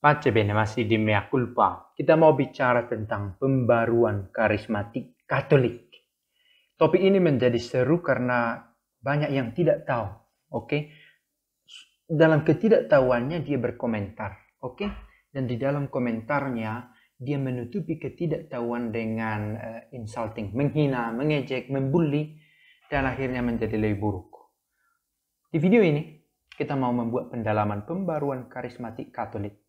Pace bene masih di mea culpa. Kita mau bicara tentang pembaruan karismatik Katolik. Topik ini menjadi seru karena banyak yang tidak tahu. Oke. Okay? Dalam ketidaktahuannya dia berkomentar, oke? Okay? Dan di dalam komentarnya dia menutupi ketidaktahuan dengan uh, insulting, menghina, mengejek, membuli dan akhirnya menjadi lebih buruk. Di video ini kita mau membuat pendalaman pembaruan karismatik Katolik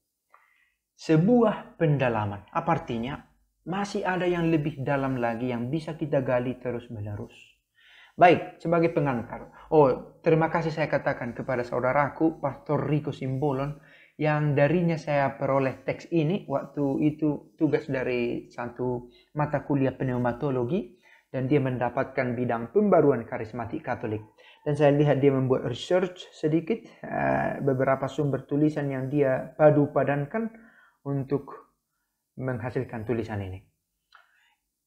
sebuah pendalaman. Apa artinya? Masih ada yang lebih dalam lagi yang bisa kita gali terus-menerus. Baik, sebagai pengantar. Oh, terima kasih saya katakan kepada saudaraku, Pastor Rico Simbolon, yang darinya saya peroleh teks ini waktu itu tugas dari satu mata kuliah pneumatologi dan dia mendapatkan bidang pembaruan karismatik Katolik. Dan saya lihat dia membuat research sedikit, eh, beberapa sumber tulisan yang dia padu padankan untuk menghasilkan tulisan ini.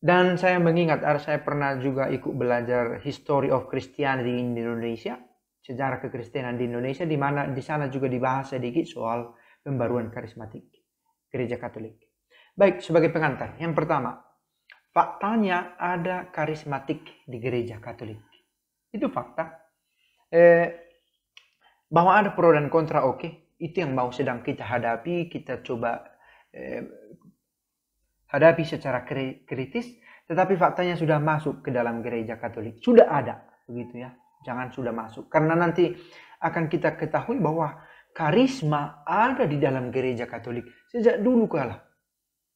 Dan saya mengingat, saya pernah juga ikut belajar History of Christianity di Indonesia, sejarah kekristenan di Indonesia, di mana di sana juga dibahas sedikit soal pembaruan karismatik gereja Katolik. Baik, sebagai pengantar, yang pertama, faktanya ada karismatik di gereja Katolik. Itu fakta. Eh, bahwa ada pro dan kontra, oke. Okay itu yang mau sedang kita hadapi kita coba eh, hadapi secara kritis tetapi faktanya sudah masuk ke dalam gereja Katolik sudah ada begitu ya jangan sudah masuk karena nanti akan kita ketahui bahwa karisma ada di dalam gereja Katolik sejak dulu kala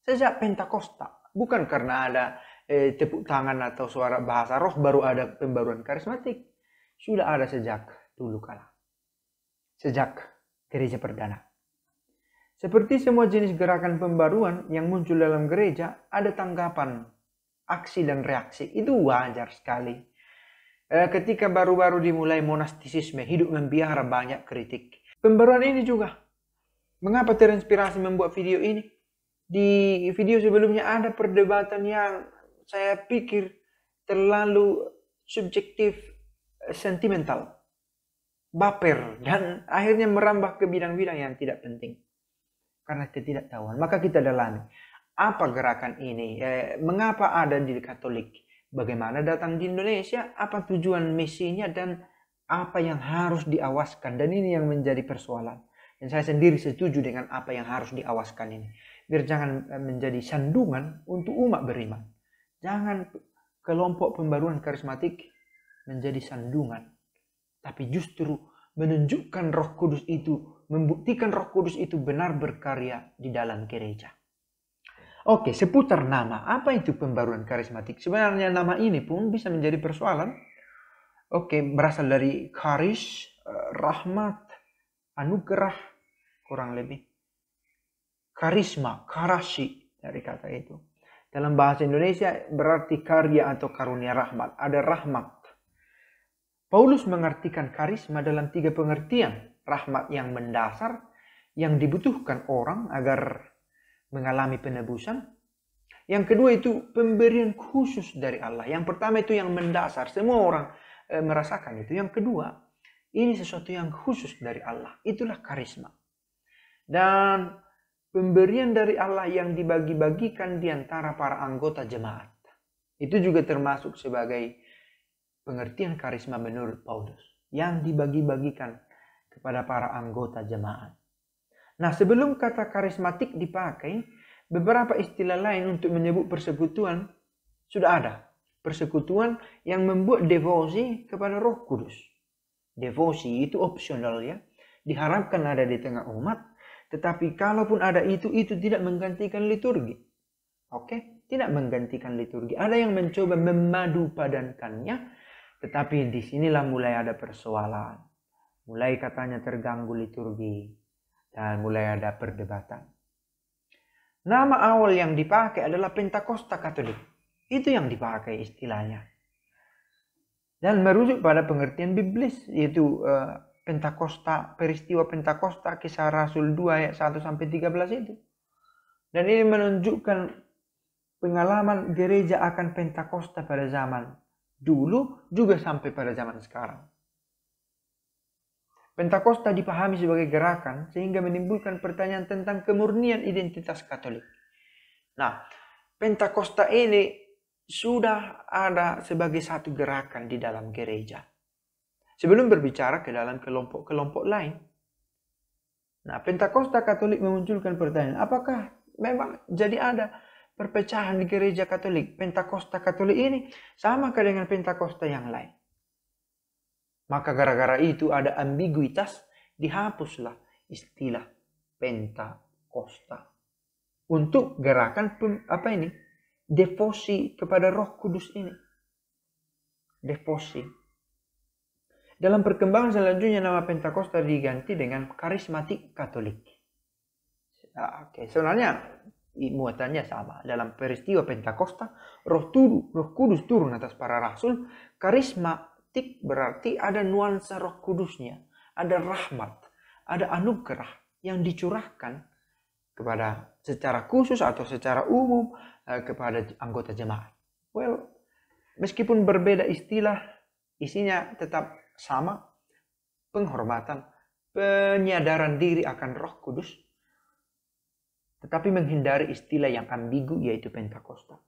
sejak Pentakosta bukan karena ada eh, tepuk tangan atau suara bahasa roh baru ada pembaruan karismatik sudah ada sejak dulu kala sejak gereja perdana. Seperti semua jenis gerakan pembaruan yang muncul dalam gereja, ada tanggapan, aksi dan reaksi. Itu wajar sekali. Eh, ketika baru-baru dimulai monastisisme, hidup membiara banyak kritik. Pembaruan ini juga. Mengapa terinspirasi membuat video ini? Di video sebelumnya ada perdebatan yang saya pikir terlalu subjektif, eh, sentimental baper dan akhirnya merambah ke bidang-bidang yang tidak penting karena ketidaktahuan maka kita dalami apa gerakan ini eh, mengapa ada di Katolik bagaimana datang di Indonesia apa tujuan misinya dan apa yang harus diawaskan dan ini yang menjadi persoalan dan saya sendiri setuju dengan apa yang harus diawaskan ini biar jangan eh, menjadi sandungan untuk umat beriman jangan kelompok pembaruan karismatik menjadi sandungan tapi justru menunjukkan Roh Kudus itu, membuktikan Roh Kudus itu benar berkarya di dalam gereja. Oke, seputar nama, apa itu pembaruan karismatik? Sebenarnya nama ini pun bisa menjadi persoalan. Oke, berasal dari karis, eh, rahmat, anugerah, kurang lebih. Karisma, karasi dari kata itu. Dalam bahasa Indonesia berarti karya atau karunia rahmat. Ada rahmat, Paulus mengartikan karisma dalam tiga pengertian. Rahmat yang mendasar, yang dibutuhkan orang agar mengalami penebusan. Yang kedua itu pemberian khusus dari Allah. Yang pertama itu yang mendasar, semua orang e, merasakan itu. Yang kedua, ini sesuatu yang khusus dari Allah. Itulah karisma. Dan pemberian dari Allah yang dibagi-bagikan di antara para anggota jemaat. Itu juga termasuk sebagai pengertian karisma menurut Paulus yang dibagi-bagikan kepada para anggota jemaat. Nah, sebelum kata karismatik dipakai, beberapa istilah lain untuk menyebut persekutuan sudah ada. Persekutuan yang membuat devosi kepada Roh Kudus. Devosi itu opsional ya. Diharapkan ada di tengah umat, tetapi kalaupun ada itu, itu tidak menggantikan liturgi. Oke, tidak menggantikan liturgi. Ada yang mencoba memadupadankannya tetapi disinilah mulai ada persoalan. Mulai katanya terganggu liturgi. Dan mulai ada perdebatan. Nama awal yang dipakai adalah Pentakosta Katolik. Itu yang dipakai istilahnya. Dan merujuk pada pengertian biblis yaitu eh, Pentakosta, peristiwa Pentakosta kisah Rasul 2 ayat 1 13 itu. Dan ini menunjukkan pengalaman gereja akan Pentakosta pada zaman dulu juga sampai pada zaman sekarang. Pentakosta dipahami sebagai gerakan sehingga menimbulkan pertanyaan tentang kemurnian identitas Katolik. Nah, Pentakosta ini sudah ada sebagai satu gerakan di dalam gereja. Sebelum berbicara ke dalam kelompok-kelompok lain. Nah, Pentakosta Katolik memunculkan pertanyaan, apakah memang jadi ada perpecahan di gereja Katolik, Pentakosta Katolik ini sama dengan Pentakosta yang lain. Maka gara-gara itu ada ambiguitas, dihapuslah istilah Pentakosta untuk gerakan pem, apa ini? Devosi kepada Roh Kudus ini. Devosi. Dalam perkembangan selanjutnya nama Pentakosta diganti dengan karismatik Katolik. Ah, oke, okay. sebenarnya muatannya sama. Dalam peristiwa Pentakosta, roh, turu, roh kudus turun atas para rasul. Karismatik berarti ada nuansa roh kudusnya. Ada rahmat, ada anugerah yang dicurahkan kepada secara khusus atau secara umum eh, kepada anggota jemaat. Well, meskipun berbeda istilah, isinya tetap sama. Penghormatan, penyadaran diri akan roh kudus, tetapi menghindari istilah yang ambigu yaitu Pentakosta.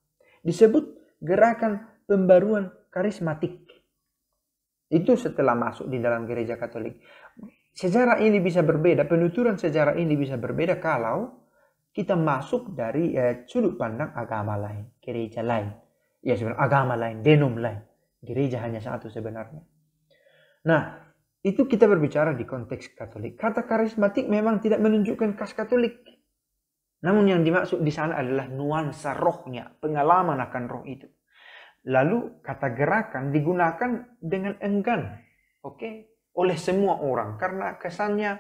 Disebut gerakan pembaruan karismatik. Itu setelah masuk di dalam gereja Katolik. Sejarah ini bisa berbeda, penuturan sejarah ini bisa berbeda kalau kita masuk dari eh, sudut pandang agama lain, gereja lain. Ya sebenarnya agama lain, denom lain. Gereja hanya satu sebenarnya. Nah, itu kita berbicara di konteks Katolik. Kata karismatik memang tidak menunjukkan khas Katolik namun yang dimaksud di sana adalah nuansa rohnya, pengalaman akan roh itu. Lalu kata gerakan digunakan dengan enggan, oke, okay? oleh semua orang karena kesannya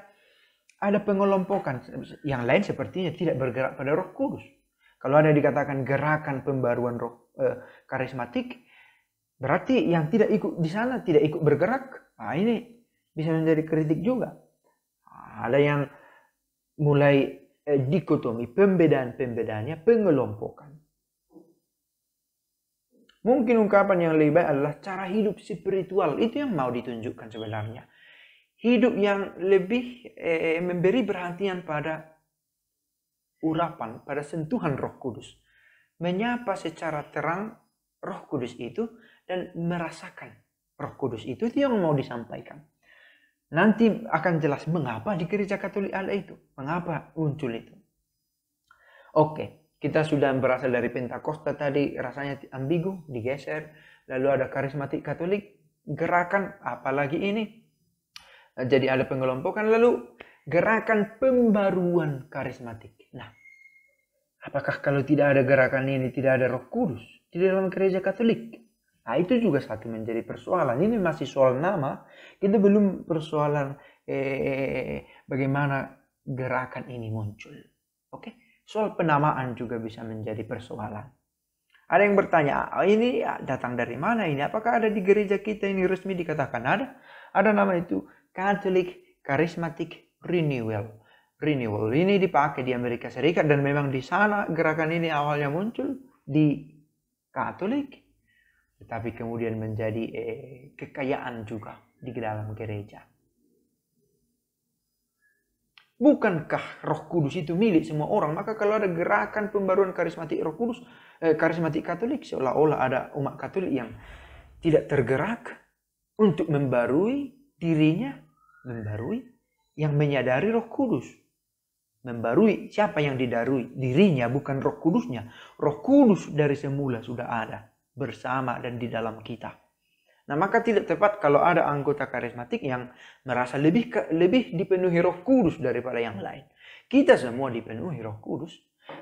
ada pengelompokan. Yang lain sepertinya tidak bergerak pada Roh Kudus. Kalau ada dikatakan gerakan pembaruan roh eh, karismatik, berarti yang tidak ikut di sana tidak ikut bergerak. Nah, ini bisa menjadi kritik juga. ada yang mulai eh, dikotomi, pembedaan-pembedaannya, pengelompokan. Mungkin ungkapan yang lebih baik adalah cara hidup spiritual. Itu yang mau ditunjukkan sebenarnya. Hidup yang lebih eh, memberi perhatian pada urapan, pada sentuhan roh kudus. Menyapa secara terang roh kudus itu dan merasakan roh kudus itu. Itu yang mau disampaikan. Nanti akan jelas mengapa di gereja Katolik ada itu, mengapa muncul itu. Oke, kita sudah berasal dari Pentakosta tadi, rasanya ambigu, digeser, lalu ada karismatik Katolik, gerakan apalagi ini. Eh, jadi ada pengelompokan lalu gerakan pembaruan karismatik. Nah, apakah kalau tidak ada gerakan ini tidak ada Roh Kudus di dalam gereja Katolik? Nah itu juga satu menjadi persoalan. Ini masih soal nama, kita belum persoalan eh, bagaimana gerakan ini muncul. Oke, soal penamaan juga bisa menjadi persoalan. Ada yang bertanya, oh, ini datang dari mana ini? Apakah ada di gereja kita ini resmi dikatakan ada? Ada nama itu Catholic Charismatic Renewal. Renewal ini dipakai di Amerika Serikat dan memang di sana gerakan ini awalnya muncul di Katolik tetapi kemudian menjadi eh, kekayaan juga di dalam gereja. Bukankah Roh Kudus itu milik semua orang? Maka kalau ada gerakan pembaruan karismatik Roh Kudus, eh, karismatik Katolik seolah-olah ada umat Katolik yang tidak tergerak untuk membarui dirinya, membarui yang menyadari Roh Kudus. Membarui siapa yang didarui? Dirinya bukan Roh Kudusnya. Roh Kudus dari semula sudah ada bersama dan di dalam kita. Nah, maka tidak tepat kalau ada anggota karismatik yang merasa lebih lebih dipenuhi Roh Kudus daripada yang lain. Kita semua dipenuhi Roh Kudus,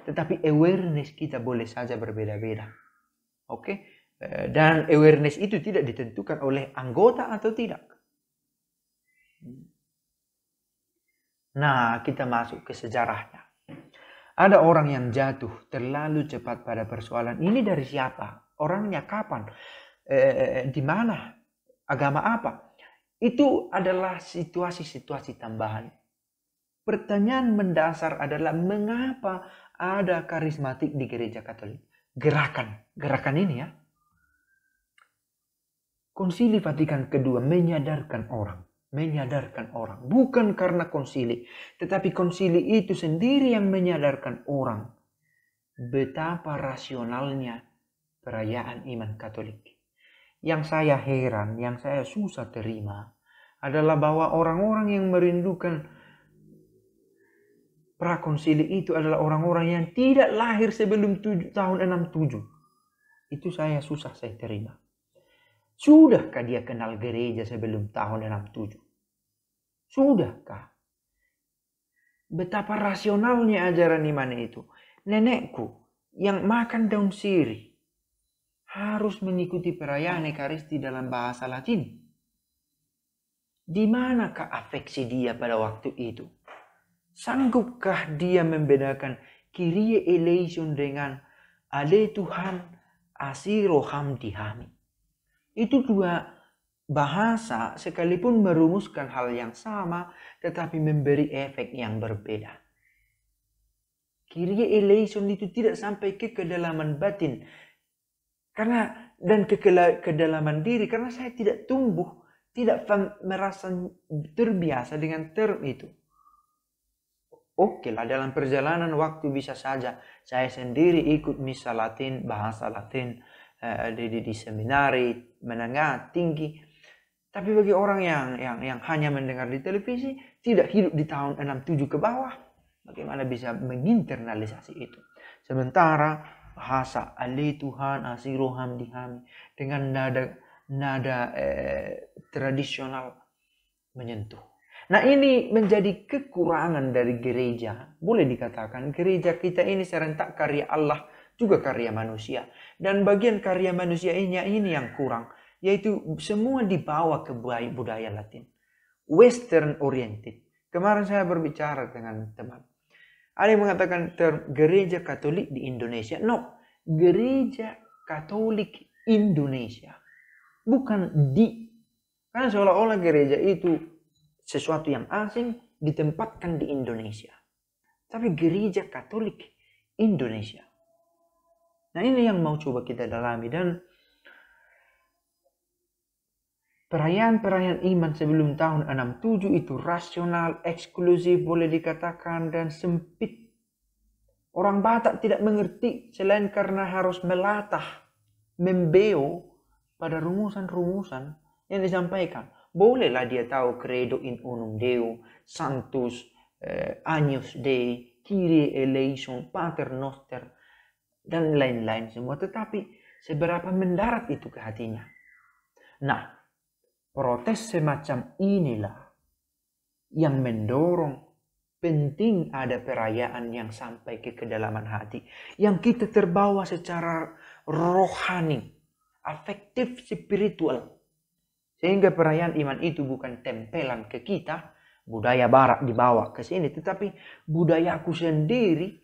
tetapi awareness kita boleh saja berbeda-beda. Oke? Okay? Eh, dan awareness itu tidak ditentukan oleh anggota atau tidak. Nah, kita masuk ke sejarahnya. Ada orang yang jatuh terlalu cepat pada persoalan ini dari siapa? orangnya kapan, eh, eh, eh, di mana, agama apa. Itu adalah situasi-situasi tambahan. Pertanyaan mendasar adalah mengapa ada karismatik di gereja Katolik? Gerakan, gerakan ini ya. Konsili Vatikan kedua menyadarkan orang menyadarkan orang. Bukan karena konsili, tetapi konsili itu sendiri yang menyadarkan orang betapa rasionalnya perayaan iman Katolik. Yang saya heran, yang saya susah terima adalah bahwa orang-orang yang merindukan prakonsili itu adalah orang-orang yang tidak lahir sebelum tujuh, tahun 67. Itu saya susah saya terima. Sudahkah dia kenal gereja sebelum tahun 67? Sudahkah? Betapa rasionalnya ajaran iman itu. Nenekku yang makan daun sirih harus mengikuti perayaan Ekaristi dalam bahasa Latin. Di manakah afeksi dia pada waktu itu? Sanggupkah dia membedakan Kyrie eleison dengan Ale Tuhan Asiro Hamdi Hami? Itu dua bahasa sekalipun merumuskan hal yang sama tetapi memberi efek yang berbeda. Kyrie eleison itu tidak sampai ke kedalaman batin karena dan kedalaman diri karena saya tidak tumbuh, tidak merasa terbiasa dengan term itu. Oke lah dalam perjalanan waktu bisa saja saya sendiri ikut misal Latin, bahasa Latin eh, di, di, di seminari menengah tinggi. Tapi bagi orang yang yang yang hanya mendengar di televisi, tidak hidup di tahun 67 ke bawah, bagaimana bisa menginternalisasi itu? Sementara bahasa Ali Tuhan asiroham hamdi dihami dengan nada nada eh, tradisional menyentuh. Nah ini menjadi kekurangan dari gereja. Boleh dikatakan gereja kita ini serentak karya Allah juga karya manusia. Dan bagian karya manusia ini, ini yang kurang. Yaitu semua dibawa ke budaya Latin. Western oriented. Kemarin saya berbicara dengan teman ada yang mengatakan term gereja Katolik di Indonesia. No, gereja Katolik Indonesia. Bukan di. Karena seolah-olah gereja itu sesuatu yang asing ditempatkan di Indonesia. Tapi gereja Katolik Indonesia. Nah ini yang mau coba kita dalami dan Perayaan-perayaan iman sebelum tahun 67 itu rasional, eksklusif, boleh dikatakan, dan sempit. Orang Batak tidak mengerti selain karena harus melatah, membeo pada rumusan-rumusan yang disampaikan. Bolehlah dia tahu credo in unum Deo, Santus, eh, Agnus Dei, Kyrie eleison, Pater Noster, dan lain-lain semua. Tetapi seberapa mendarat itu ke hatinya. Nah, Protes semacam inilah yang mendorong penting ada perayaan yang sampai ke kedalaman hati. Yang kita terbawa secara rohani, afektif, spiritual. Sehingga perayaan iman itu bukan tempelan ke kita, budaya barat dibawa ke sini. Tetapi budayaku sendiri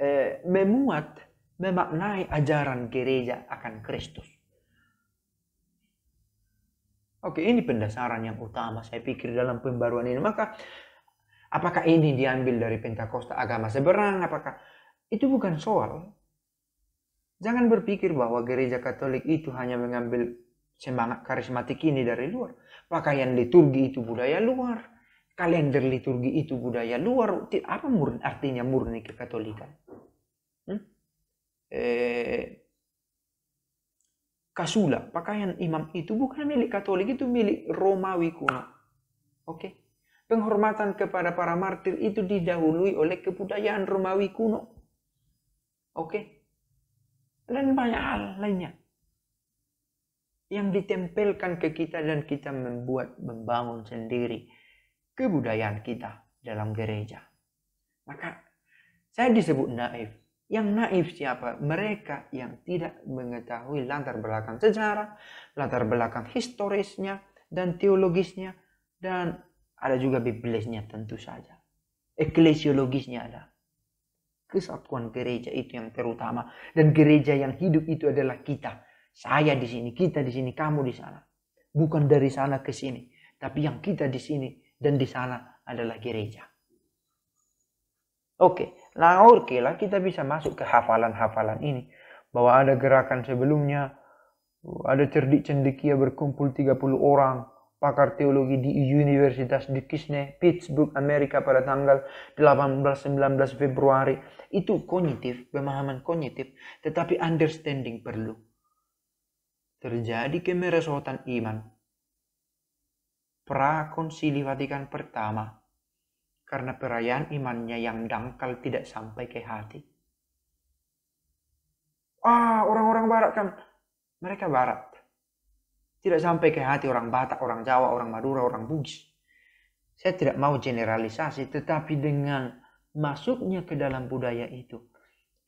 eh, memuat, memaknai ajaran gereja akan Kristus. Oke, ini pendasaran yang utama saya pikir dalam pembaruan ini. Maka apakah ini diambil dari Pentakosta agama seberang? Apakah itu bukan soal? Jangan berpikir bahwa gereja Katolik itu hanya mengambil semangat karismatik ini dari luar. Pakaian liturgi itu budaya luar. Kalender liturgi itu budaya luar. Apa murni, artinya murni kekatolikan? Hmm? Eh, kasula, pakaian imam itu bukan milik Katolik, itu milik Romawi kuno. Oke. Penghormatan kepada para martir itu didahului oleh kebudayaan Romawi kuno. Oke. Okay? Dan banyak hal lainnya yang ditempelkan ke kita dan kita membuat membangun sendiri kebudayaan kita dalam gereja. Maka saya disebut naif yang naif siapa? Mereka yang tidak mengetahui latar belakang sejarah, latar belakang historisnya, dan teologisnya, dan ada juga biblisnya tentu saja. Eklesiologisnya ada. Kesatuan gereja itu yang terutama. Dan gereja yang hidup itu adalah kita. Saya di sini, kita di sini, kamu di sana. Bukan dari sana ke sini. Tapi yang kita di sini dan di sana adalah gereja. Oke, okay. Laur kila kita bisa masuk ke hafalan-hafalan ini. Bahwa ada gerakan sebelumnya, ada cerdik cendekia berkumpul 30 orang, pakar teologi di Universitas Dukisne, Pittsburgh, Amerika pada tanggal 18-19 Februari. Itu kognitif, pemahaman kognitif, tetapi understanding perlu. Terjadi kemerosotan iman. Prakonsili Vatikan pertama karena perayaan imannya yang dangkal tidak sampai ke hati. Ah, orang-orang barat kan mereka barat. Tidak sampai ke hati orang Batak, orang Jawa, orang Madura, orang Bugis. Saya tidak mau generalisasi, tetapi dengan masuknya ke dalam budaya itu,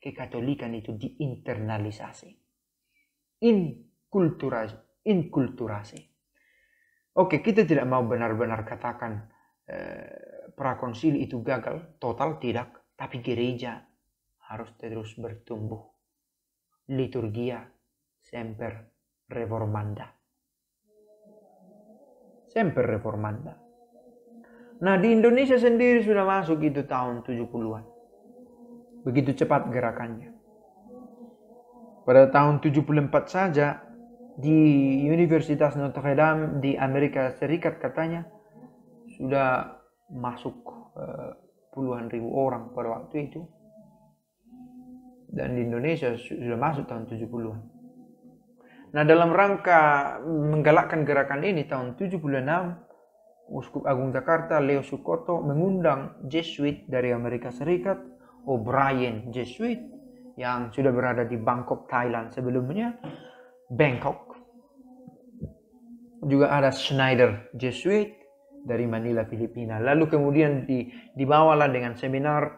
kekatolikan itu diinternalisasi. Inkulturasi. inkulturasi. Oke, kita tidak mau benar-benar katakan Eh, prakonsili itu gagal total tidak tapi gereja harus terus bertumbuh liturgia semper reformanda semper reformanda nah di Indonesia sendiri sudah masuk itu tahun 70-an begitu cepat gerakannya pada tahun 74 saja di Universitas Notre Dame di Amerika Serikat katanya sudah masuk uh, puluhan ribu orang pada waktu itu dan di Indonesia sudah masuk tahun 70-an. Nah, dalam rangka menggalakkan gerakan ini tahun 76 Uskup Agung Jakarta Leo Sukoto mengundang Jesuit dari Amerika Serikat O'Brien Jesuit yang sudah berada di Bangkok Thailand sebelumnya Bangkok juga ada Schneider Jesuit dari Manila, Filipina. Lalu kemudian di, dibawalah dengan seminar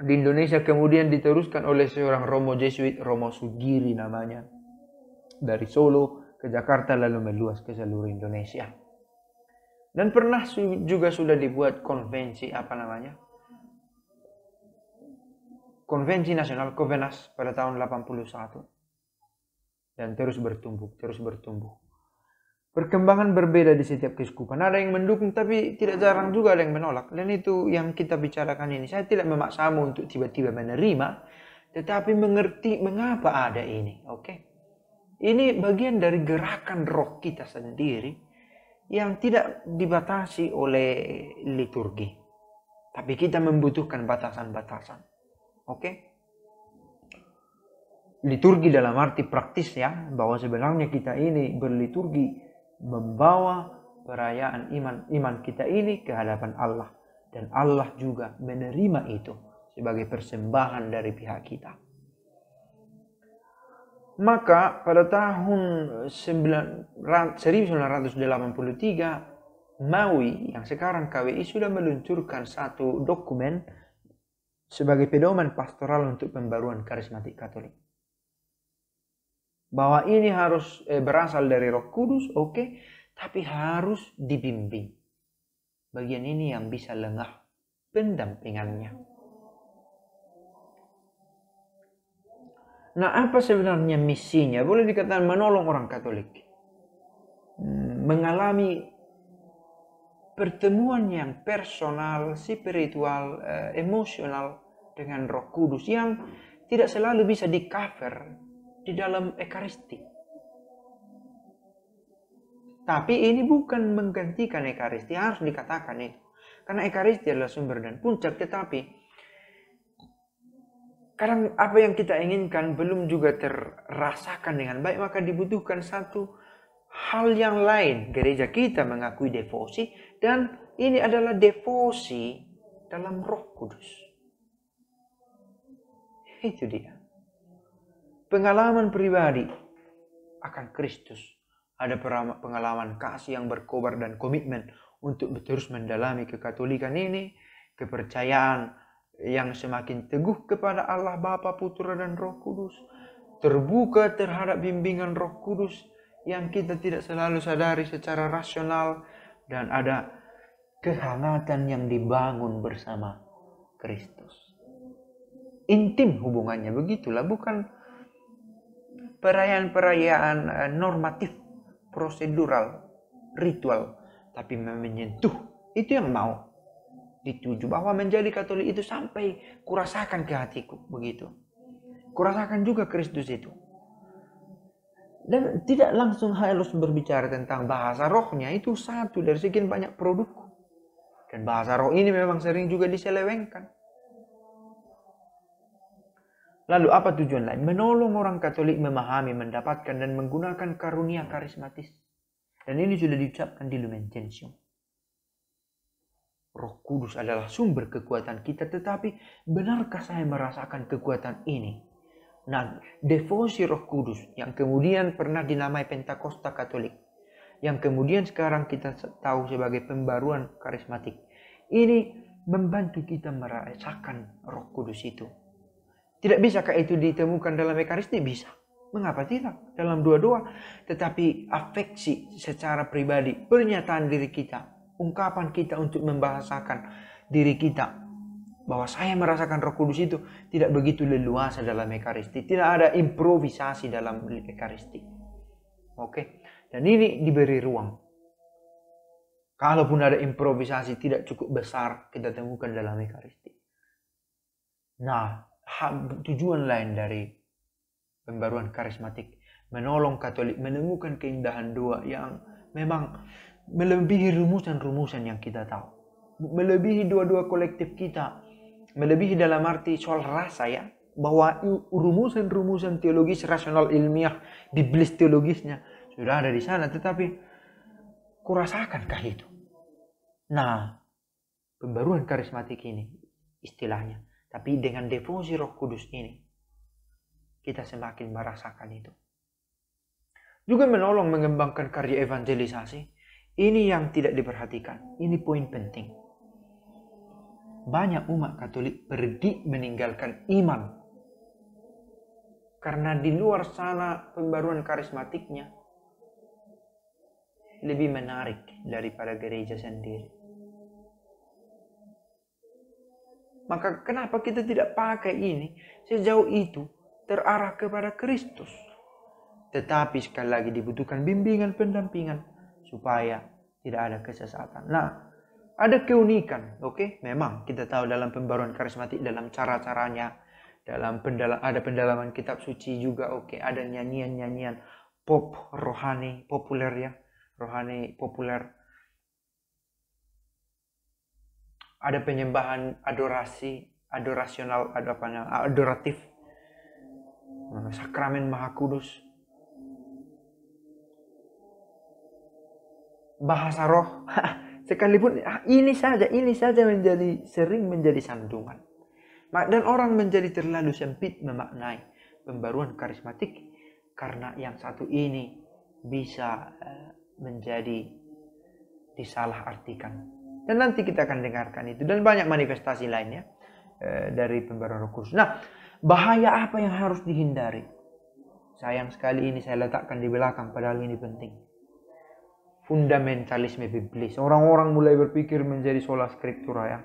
di Indonesia, kemudian diteruskan oleh seorang Romo Jesuit, Romo Sugiri namanya, dari Solo ke Jakarta lalu meluas ke seluruh Indonesia. Dan pernah juga sudah dibuat konvensi apa namanya? Konvensi Nasional Kovenas pada tahun 81 dan terus bertumbuh, terus bertumbuh. Perkembangan berbeda di setiap keiskupan. Ada yang mendukung tapi tidak jarang juga ada yang menolak. Dan itu yang kita bicarakan ini. Saya tidak memaksamu untuk tiba-tiba menerima. Tetapi mengerti mengapa ada ini. Oke. Okay? Ini bagian dari gerakan roh kita sendiri. Yang tidak dibatasi oleh liturgi. Tapi kita membutuhkan batasan-batasan. Oke. Okay? liturgi dalam arti praktis ya bahwa sebenarnya kita ini berliturgi membawa perayaan iman iman kita ini ke hadapan Allah dan Allah juga menerima itu sebagai persembahan dari pihak kita. Maka pada tahun 1983 Maui yang sekarang KWI sudah meluncurkan satu dokumen sebagai pedoman pastoral untuk pembaruan karismatik Katolik bahwa ini harus eh, berasal dari Roh Kudus, oke, okay, tapi harus dibimbing. Bagian ini yang bisa lengah pendampingannya. Nah, apa sebenarnya misinya? Boleh dikatakan menolong orang Katolik hmm, mengalami pertemuan yang personal, spiritual, eh, emosional dengan Roh Kudus yang tidak selalu bisa di cover di dalam Ekaristi. Tapi ini bukan menggantikan Ekaristi, harus dikatakan itu. Karena Ekaristi adalah sumber dan puncak, tetapi karena apa yang kita inginkan belum juga terasakan dengan baik, maka dibutuhkan satu hal yang lain. Gereja kita mengakui devosi dan ini adalah devosi dalam roh kudus. Itu dia pengalaman pribadi akan Kristus. Ada pengalaman kasih yang berkobar dan komitmen untuk terus mendalami kekatolikan ini, kepercayaan yang semakin teguh kepada Allah Bapa, Putra dan Roh Kudus, terbuka terhadap bimbingan Roh Kudus yang kita tidak selalu sadari secara rasional dan ada kehangatan yang dibangun bersama Kristus. Intim hubungannya begitulah bukan perayaan-perayaan eh, normatif, prosedural, ritual, tapi menyentuh itu yang mau dituju bahwa menjadi Katolik itu sampai kurasakan ke hatiku begitu. Kurasakan juga Kristus itu. Dan tidak langsung halus berbicara tentang bahasa rohnya itu satu dari sekian banyak produk. Dan bahasa roh ini memang sering juga diselewengkan. Lalu apa tujuan lain? Menolong orang Katolik memahami, mendapatkan, dan menggunakan karunia karismatis. Dan ini sudah diucapkan di Lumen Gentium. Roh Kudus adalah sumber kekuatan kita, tetapi benarkah saya merasakan kekuatan ini? Nah, devosi Roh Kudus yang kemudian pernah dinamai Pentakosta Katolik, yang kemudian sekarang kita tahu sebagai pembaruan karismatik, ini membantu kita merasakan Roh Kudus itu tidak bisakah itu ditemukan dalam Ekaristi? Bisa. Mengapa tidak? Dalam dua-dua. Tetapi afeksi secara pribadi, pernyataan diri kita, ungkapan kita untuk membahasakan diri kita. Bahwa saya merasakan roh kudus itu tidak begitu leluasa dalam Ekaristi. Tidak ada improvisasi dalam Ekaristi. Oke. Dan ini diberi ruang. Kalaupun ada improvisasi tidak cukup besar kita temukan dalam Ekaristi. Nah, tujuan lain dari pembaruan karismatik menolong Katolik menemukan keindahan doa yang memang melebihi rumusan-rumusan yang kita tahu melebihi dua-dua kolektif kita melebihi dalam arti soal rasa ya bahwa rumusan-rumusan teologis rasional ilmiah biblis teologisnya sudah ada di sana tetapi kurasakankah itu nah pembaruan karismatik ini istilahnya tapi dengan devosi Roh Kudus ini, kita semakin merasakan itu. Juga menolong mengembangkan karya evangelisasi. Ini yang tidak diperhatikan. Ini poin penting. Banyak umat Katolik pergi meninggalkan iman karena di luar sana pembaruan karismatiknya lebih menarik daripada gereja sendiri. Maka kenapa kita tidak pakai ini sejauh itu terarah kepada Kristus? Tetapi sekali lagi dibutuhkan bimbingan pendampingan supaya tidak ada kesesatan. Nah, ada keunikan, oke? Okay? Memang kita tahu dalam pembaruan karismatik dalam cara-caranya, dalam pendalam, ada pendalaman kitab suci juga, oke? Okay? Ada nyanyian-nyanyian pop rohani populer ya, rohani populer ada penyembahan adorasi adorasional ada apa adoratif sakramen maha kudus bahasa roh sekalipun ah, ini saja ini saja menjadi sering menjadi sandungan dan orang menjadi terlalu sempit memaknai pembaruan karismatik karena yang satu ini bisa eh, menjadi disalahartikan dan nanti kita akan dengarkan itu dan banyak manifestasi lainnya e, dari pembaruan roh kudus. Nah, bahaya apa yang harus dihindari? Sayang sekali ini saya letakkan di belakang padahal ini penting. Fundamentalisme biblis. Orang-orang mulai berpikir menjadi sola scriptura ya.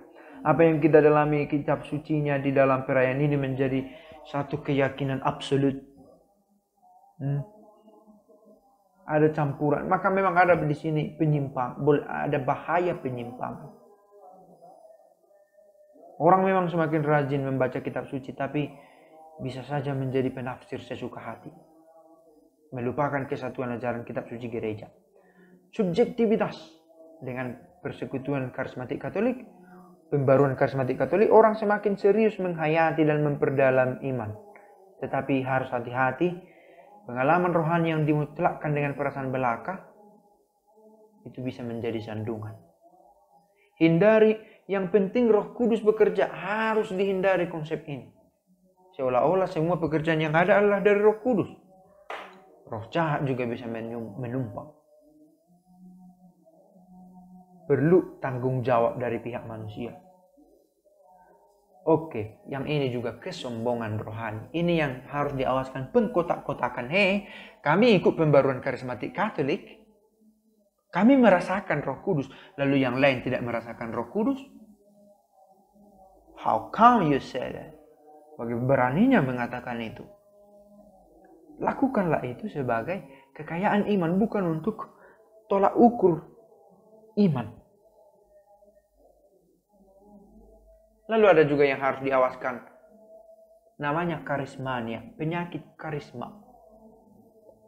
Apa yang kita dalami kitab sucinya di dalam perayaan ini menjadi satu keyakinan absolut. Hmm ada campuran. Maka memang ada di sini penyimpang, ada bahaya penyimpang. Orang memang semakin rajin membaca kitab suci, tapi bisa saja menjadi penafsir sesuka hati. Melupakan kesatuan ajaran kitab suci gereja. Subjektivitas dengan persekutuan karismatik katolik, pembaruan karismatik katolik, orang semakin serius menghayati dan memperdalam iman. Tetapi harus hati-hati pengalaman rohani yang dimutlakkan dengan perasaan belaka, itu bisa menjadi sandungan. Hindari, yang penting roh kudus bekerja, harus dihindari konsep ini. Seolah-olah semua pekerjaan yang ada adalah dari roh kudus. Roh jahat juga bisa menumpang. Perlu tanggung jawab dari pihak manusia. Oke, yang ini juga kesombongan rohani. Ini yang harus diawaskan pengkotak-kotakan. Hei, kami ikut pembaruan karismatik Katolik. Kami merasakan roh kudus. Lalu yang lain tidak merasakan roh kudus. How come you say that? Bagi beraninya mengatakan itu? Lakukanlah itu sebagai kekayaan iman. Bukan untuk tolak ukur iman. Lalu ada juga yang harus diawaskan. Namanya karismania, penyakit karisma.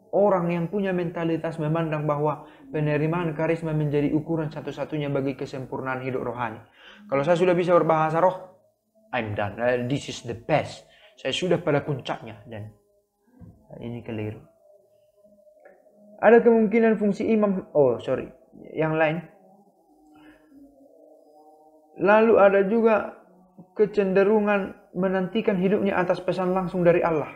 Orang yang punya mentalitas memandang bahwa penerimaan karisma menjadi ukuran satu-satunya bagi kesempurnaan hidup rohani. Kalau saya sudah bisa berbahasa roh, I'm done. Eh, this is the best. Saya sudah pada puncaknya dan eh, ini keliru. Ada kemungkinan fungsi imam, oh sorry, yang lain. Lalu ada juga kecenderungan menantikan hidupnya atas pesan langsung dari Allah.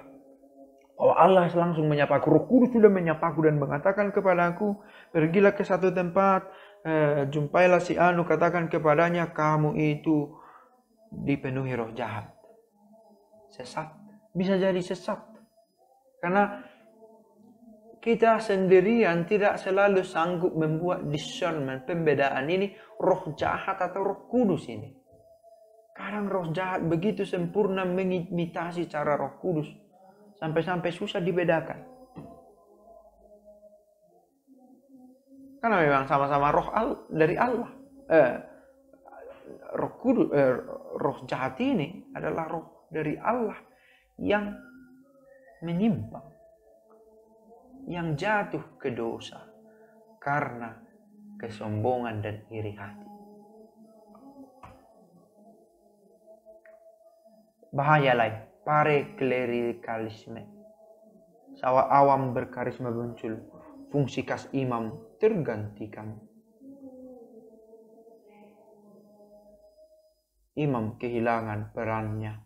Bahwa Allah langsung menyapaku, Roh Kudus sudah menyapaku dan mengatakan kepadaku, pergilah ke satu tempat, eh, jumpailah si Anu, katakan kepadanya, kamu itu dipenuhi roh jahat. Sesat. Bisa jadi sesat. Karena kita sendirian tidak selalu sanggup membuat discernment, pembedaan ini, roh jahat atau roh kudus ini. Kadang roh jahat begitu sempurna mengimitasi cara roh kudus. Sampai-sampai susah dibedakan. Karena memang sama-sama roh al dari Allah. Eh, roh kudus, eh, roh jahat ini adalah roh dari Allah yang menyimpang. Yang jatuh ke dosa karena kesombongan dan iri hati. bahaya lain pare pareklerikalisme sawah awam berkarisma muncul fungsi kas imam tergantikan imam kehilangan perannya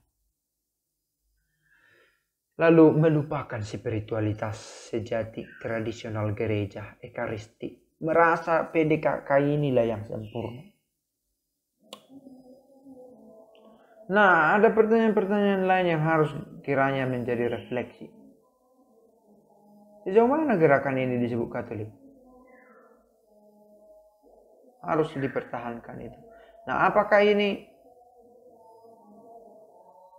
lalu melupakan spiritualitas sejati tradisional gereja ekaristi merasa PDKK inilah yang sempurna Nah, ada pertanyaan-pertanyaan lain yang harus kiranya menjadi refleksi. Sejauh mana gerakan ini disebut Katolik? Harus dipertahankan itu. Nah, apakah ini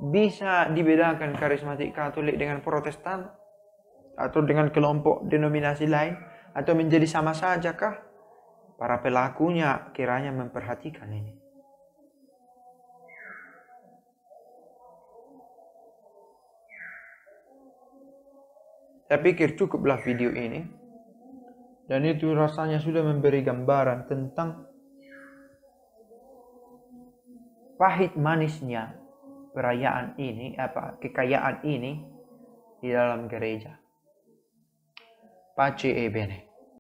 bisa dibedakan karismatik Katolik dengan Protestan atau dengan kelompok denominasi lain atau menjadi sama saja kah? Para pelakunya kiranya memperhatikan ini. Saya pikir cukuplah video ini. Dan itu rasanya sudah memberi gambaran tentang pahit manisnya perayaan ini apa kekayaan ini di dalam gereja. Pace e bene.